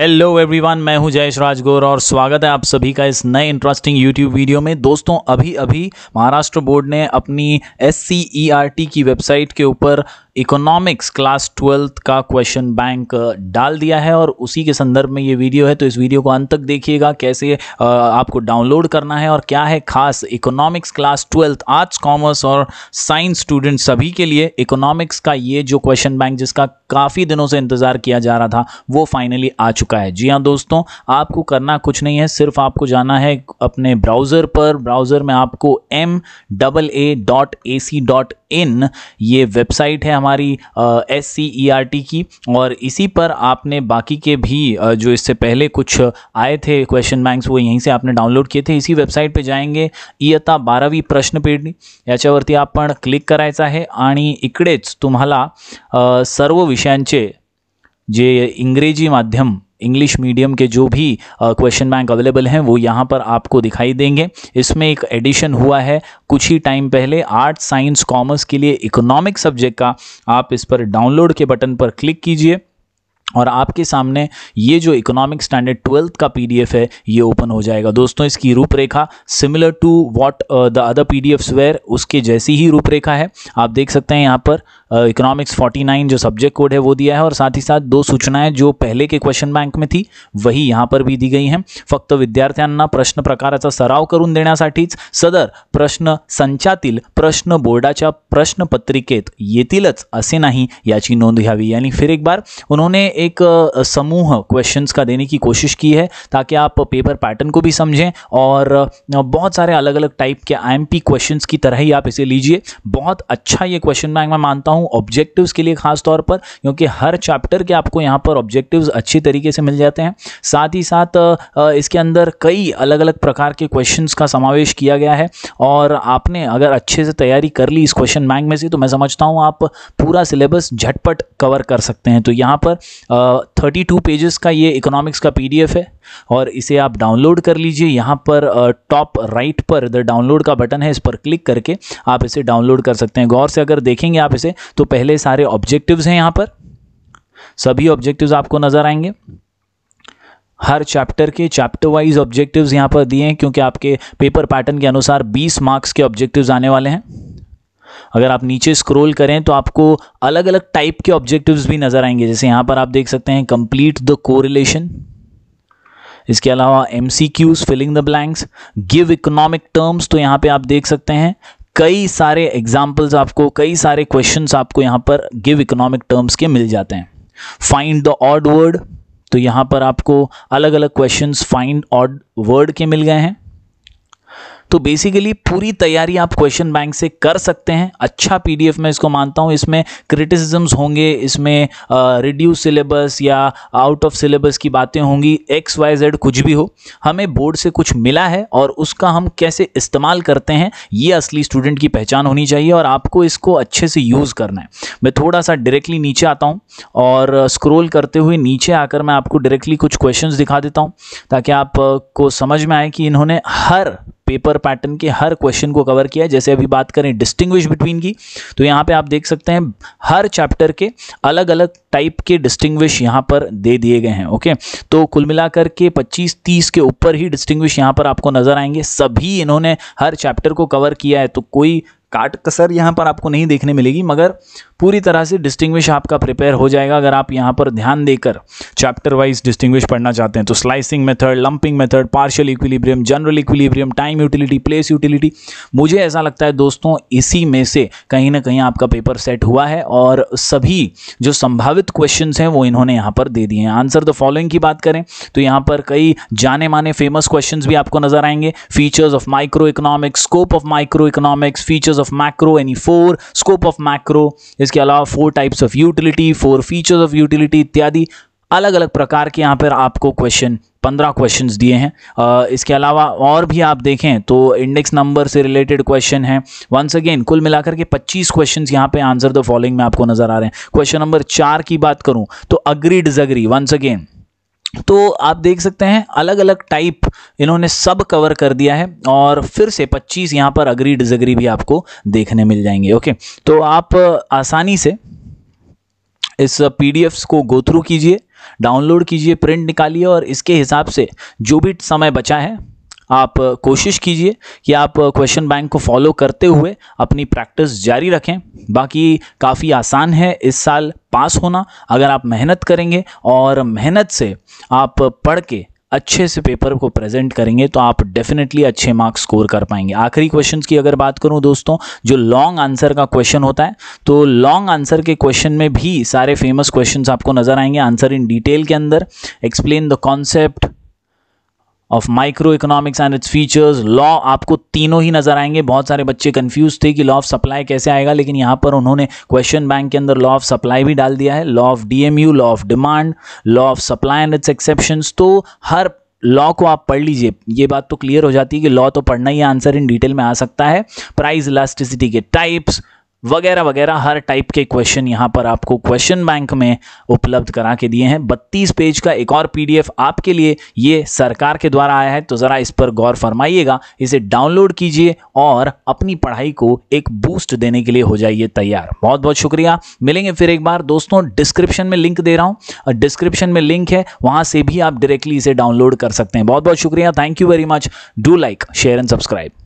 hello everyone मैं हूं जयेश राजगौर और स्वागत है आप सभी का इस नए इंटरेस्टिंग यूट्यूब वीडियो में दोस्तों अभी अभी महाराष्ट्र बोर्ड ने अपनी एस e की वेबसाइट के ऊपर इकोनॉमिक्स क्लास ट्वेल्थ का क्वेश्चन बैंक डाल दिया है और उसी के संदर्भ में ये वीडियो है तो इस वीडियो को अंत तक देखिएगा कैसे आपको डाउनलोड करना है और क्या है खास economics class twelfth arts commerce और साइंस स्टूडेंट सभी के लिए इकोनॉमिक्स का ये जो क्वेश्चन बैंक जिसका काफ़ी दिनों से इंतज़ार किया जा रहा था वो फाइनली आ चुका चुका है जी हाँ दोस्तों आपको करना कुछ नहीं है सिर्फ आपको जाना है अपने ब्राउज़र पर ब्राउज़र में आपको M double A dot A C dot in ये वेबसाइट है हमारी S C E R T की और इसी पर आपने बाकी के भी आ, जो इससे पहले कुछ आए थे क्वेश्चन बैंक्स वो यहीं से आपने डाउनलोड किए थे इसी वेबसाइट पे जाएंगे इयता प्रश्न पेढ़ी याच्यावरती आप क्लिक कराएं आहे आणि इकडेच तुम्हाला सर्व विषयांचे जे इंग्रजी माध्यम इंग्लिश मीडियम के जो भी क्वेश्चन बैंक अवेलेबल हैं वो यहाँ पर आपको दिखाई देंगे इसमें एक एडिशन हुआ है कुछ ही टाइम पहले आर्ट साइंस कॉमर्स के लिए इकोनॉमिक सब्जेक्ट का आप इस पर डाउनलोड के बटन पर क्लिक कीजिए और आपके सामने ये जो इकोनॉमिक स्टैंडर्ड ट्वेल्थ का पीडीएफ है ये ओपन हो जाएगा दोस्तों इसकी रूपरेखा similar to what the other PDFs were उसके जैसी ही रूपरेखा है आप देख सकते हैं यहाँ पर इकोनॉमिक्स uh, 49 जो सब्जेक्ट कोड है वो दिया है और साथ ही साथ दो सूचनाएं जो पहले के क्वेश्चन बैंक में थी वही यहाँ पर भी दी गई हैं फक्त विद्यार्थ्यांना प्रश्न प्रकाराचा सराव करून देण्यासाठीच सदर प्रश्न संचातील प्रश्न बोर्डाच्या प्रश्न येतीलच असे नाही याची नोंद घ्यावी यानी फिर एक बार उन्होंने एक समूह क्वेश्चंस का देने की कोशिश की है ताकि आप पेपर पैटर्न को भी समझें और बहुत सारे अलग अलग टाइप के आईएमपी क्वेश्चंस की तरह ही आप इसे लीजिए बहुत अच्छा ये क्वेश्चन बैंक मैं मानता हूँ ऑब्जेक्टिव्स के लिए खास तौर पर क्योंकि हर चैप्टर के आपको यहाँ पर ऑब्जेक्टिव्स अच्छे तरीके से मिल जाते हैं साथ ही साथ इसके अंदर कई अलग अलग प्रकार के क्वेश्चन का समावेश किया गया है और आपने अगर अच्छे से तैयारी कर ली इस क्वेश्चन बैंक में से तो मैं समझता हूँ आप पूरा सिलेबस झटपट कवर कर सकते हैं तो यहाँ पर थर्टी टू पेजेस का ये इकोनॉमिक्स का पीडीएफ है और इसे आप डाउनलोड कर लीजिए यहाँ पर टॉप uh, राइट right पर द डाउनलोड का बटन है इस पर क्लिक करके आप इसे डाउनलोड कर सकते हैं गौर से अगर देखेंगे आप इसे तो पहले सारे ऑब्जेक्टिव्स हैं यहाँ पर सभी ऑब्जेक्टिव्स आपको नज़र आएंगे हर चैप्टर के चैप्टर वाइज ऑब्जेक्टिव्स यहाँ पर दिए हैं क्योंकि आपके पेपर पैटर्न के अनुसार 20 मार्क्स के ऑब्जेक्टिव्स आने वाले हैं अगर आप नीचे स्क्रोल करें तो आपको अलग अलग टाइप के ऑब्जेक्टिव्स भी नज़र आएंगे जैसे यहां पर आप देख सकते हैं कंप्लीट द कोरिलेशन इसके अलावा M C Qs filling the blanks give economic terms तो यहां पे आप देख सकते हैं कई सारे एग्जाम्पल्स आपको कई सारे क्वेश्चंस आपको यहां पर गिव इकोनॉमिक टर्म्स के मिल जाते हैं फाइंड द ऑड वर्ड तो यहां पर आपको अलग अलग क्वेश्चंस फाइंड ऑड वर्ड के मिल गए हैं तो बेसिकली पूरी तैयारी आप क्वेश्चन बैंक से कर सकते हैं अच्छा पीडीएफ मैं इसको मानता हूँ इसमें क्रिटिसिजम्स होंगे इसमें रिड्यूस सिलेबस या आउट ऑफ सिलेबस की बातें होंगी एक्स वाई जेड कुछ भी हो हमें बोर्ड से कुछ मिला है और उसका हम कैसे इस्तेमाल करते हैं ये असली स्टूडेंट की पहचान होनी चाहिए और आपको इसको अच्छे से यूज़ करना है मैं थोड़ा सा डायरेक्टली नीचे आता हूँ और स्क्रोल करते हुए नीचे आकर मैं आपको डायरेक्टली कुछ क्वेश्चन दिखा देता हूँ ताकि आपको समझ में आए कि इन्होंने हर पेपर पैटर्न के हर क्वेश्चन को कवर किया है जैसे अभी बात करें डिस्टिंग्विश बिटवीन की तो यहाँ पे आप देख सकते हैं हर चैप्टर के अलग अलग टाइप के डिस्टिंग्विश यहाँ पर दे दिए गए हैं ओके तो कुल मिलाकर के 25-30 के ऊपर ही डिस्टिंग्विश यहाँ पर आपको नज़र आएंगे सभी इन्होंने हर चैप्टर को कवर किया है तो कोई काट कसर यहाँ पर आपको नहीं देखने मिलेगी मगर पूरी तरह से डिस्टिंग्विश आपका प्रिपेयर हो जाएगा अगर आप यहाँ पर ध्यान देकर चैप्टर वाइज डिस्टिंग्विश पढ़ना चाहते हैं तो slicing method lumping method partial equilibrium general equilibrium time utility place utility मुझे ऐसा लगता है दोस्तों इसी में से कहीं ना कहीं आपका पेपर सेट हुआ है और सभी जो संभावित क्वेश्चन हैं वो इन्होंने यहाँ पर दे दिए हैं आंसर द फॉलोइंग की बात करें तो यहाँ पर कई जाने माने फेमस क्वेश्चन भी आपको नजर आएंगे features of micro economics scope of micro economics features features of macro any four scope of macro इसके अलावा four types of utility four features of utility इत्यादि अलग अलग प्रकार के यहाँ पर आपको क्वेश्चन पंद्रह क्वेश्चन दिए हैं इसके अलावा और भी आप देखें तो इंडेक्स नंबर से रिलेटेड क्वेश्चन है वंस अगेन कुल मिलाकर के पच्चीस क्वेश्चन यहाँ पे आंसर द फॉलोइंग में आपको नजर आ रहे हैं क्वेश्चन नंबर चार की बात करूँ तो अग्री डिजग्री वंस अगेन तो आप देख सकते हैं अलग अलग टाइप इन्होंने सब कवर कर दिया है और फिर से 25 यहाँ पर अग्री डिजग्री भी आपको देखने मिल जाएंगे ओके तो आप आसानी से इस पीडीएफ्स को गो थ्रू कीजिए डाउनलोड कीजिए प्रिंट निकालिए और इसके हिसाब से जो भी समय बचा है आप कोशिश कीजिए कि आप क्वेश्चन बैंक को फॉलो करते हुए अपनी प्रैक्टिस जारी रखें बाकी काफ़ी आसान है इस साल पास होना अगर आप मेहनत करेंगे और मेहनत से आप पढ़ के अच्छे से पेपर को प्रेजेंट करेंगे तो आप डेफिनेटली अच्छे मार्क्स स्कोर कर पाएंगे आखिरी क्वेश्चन की अगर बात करूं दोस्तों जो लॉन्ग आंसर का क्वेश्चन होता है तो लॉन्ग आंसर के क्वेश्चन में भी सारे फेमस क्वेश्चन आपको नजर आएंगे आंसर इन डिटेल के अंदर explain the concept of micro economics and its features law आपको तीनों ही नजर आएंगे बहुत सारे बच्चे कंफ्यूज थे कि लॉ ऑफ सप्लाई कैसे आएगा लेकिन यहाँ पर उन्होंने क्वेश्चन बैंक के अंदर लॉ ऑफ सप्लाई भी डाल दिया है law of DMU law of demand law of supply and its exceptions तो हर लॉ को आप पढ़ लीजिए ये बात तो क्लियर हो जाती है कि लॉ तो पढ़ना ही आंसर इन डिटेल में आ सकता है प्राइस इलास्टिसिटी के टाइप्स वगैरह वगैरह हर टाइप के क्वेश्चन यहाँ पर आपको क्वेश्चन बैंक में उपलब्ध करा के दिए हैं 32 पेज का एक और पीडीएफ आपके लिए ये सरकार के द्वारा आया है तो ज़रा इस पर गौर फरमाइएगा इसे डाउनलोड कीजिए और अपनी पढ़ाई को एक बूस्ट देने के लिए हो जाइए तैयार बहुत बहुत शुक्रिया मिलेंगे फिर एक बार दोस्तों डिस्क्रिप्शन में लिंक दे रहा हूँ डिस्क्रिप्शन में लिंक है वहाँ से भी आप डायरेक्टली इसे डाउनलोड कर सकते हैं बहुत बहुत शुक्रिया thank you very much do like share and subscribe